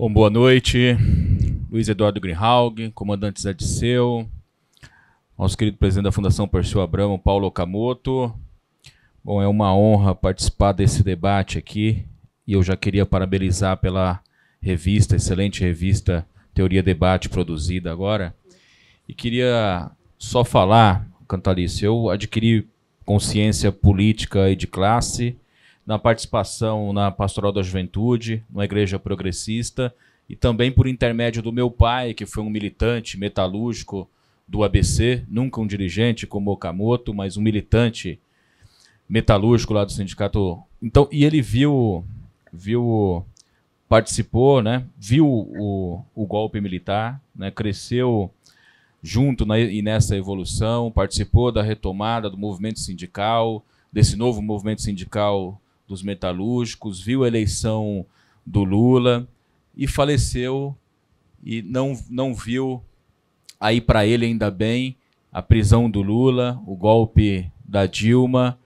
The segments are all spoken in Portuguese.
Bom, boa noite. Luiz Eduardo Greenhalg, comandante Zé Disseu, nosso querido presidente da Fundação Perseu Abramo, Paulo Okamoto. Bom, é uma honra participar desse debate aqui e eu já queria parabenizar pela revista, excelente revista Teoria Debate produzida agora. E queria só falar, Cantalice, eu adquiri consciência política e de classe na participação na Pastoral da Juventude, na igreja progressista, e também por intermédio do meu pai, que foi um militante metalúrgico do ABC, nunca um dirigente como Okamoto, mas um militante metalúrgico lá do sindicato. Então, e ele viu, viu, participou, né? Viu o, o golpe militar, né? Cresceu junto na, e nessa evolução, participou da retomada do movimento sindical, desse novo movimento sindical dos metalúrgicos, viu a eleição do Lula e faleceu e não, não viu aí para ele ainda bem a prisão do Lula, o golpe da Dilma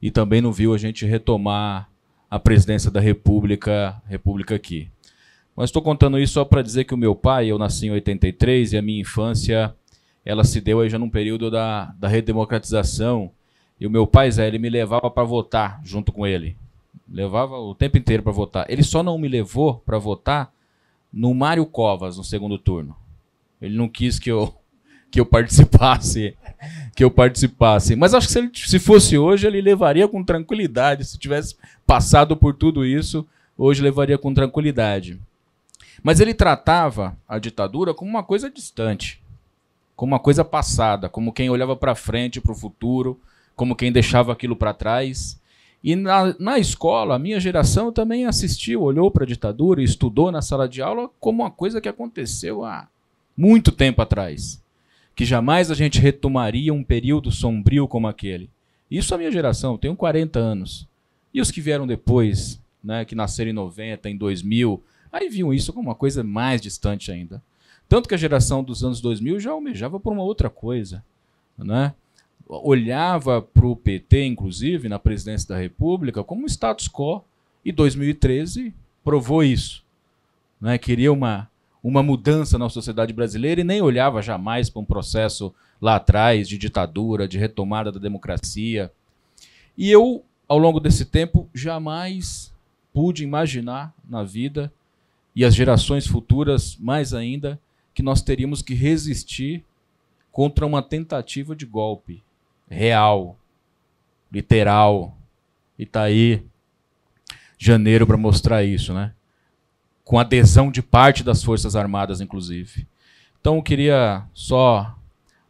e também não viu a gente retomar a presidência da República, República aqui. Mas estou contando isso só para dizer que o meu pai, eu nasci em 83 e a minha infância ela se deu aí já num período da, da redemocratização. E o meu pai, Zé, ele me levava para votar junto com ele levava o tempo inteiro para votar. Ele só não me levou para votar no Mário Covas no segundo turno. Ele não quis que eu que eu participasse, que eu participasse. Mas acho que se, ele, se fosse hoje ele levaria com tranquilidade. Se tivesse passado por tudo isso, hoje levaria com tranquilidade. Mas ele tratava a ditadura como uma coisa distante, como uma coisa passada, como quem olhava para frente, para o futuro, como quem deixava aquilo para trás. E na, na escola, a minha geração também assistiu, olhou para a ditadura e estudou na sala de aula como uma coisa que aconteceu há muito tempo atrás. Que jamais a gente retomaria um período sombrio como aquele. Isso a minha geração, eu tenho 40 anos. E os que vieram depois, né, que nasceram em 90, em 2000, aí viam isso como uma coisa mais distante ainda. Tanto que a geração dos anos 2000 já almejava por uma outra coisa. Né? olhava para o PT, inclusive, na presidência da República, como status quo, e 2013 provou isso. Né? Queria uma, uma mudança na sociedade brasileira e nem olhava jamais para um processo lá atrás de ditadura, de retomada da democracia. E eu, ao longo desse tempo, jamais pude imaginar na vida e as gerações futuras mais ainda que nós teríamos que resistir contra uma tentativa de golpe real, literal. E tá aí janeiro para mostrar isso, né? Com adesão de parte das Forças Armadas, inclusive. Então eu queria só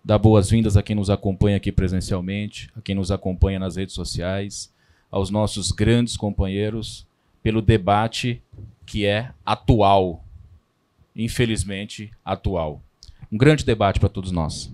dar boas-vindas a quem nos acompanha aqui presencialmente, a quem nos acompanha nas redes sociais, aos nossos grandes companheiros pelo debate que é atual. Infelizmente, atual. Um grande debate para todos nós.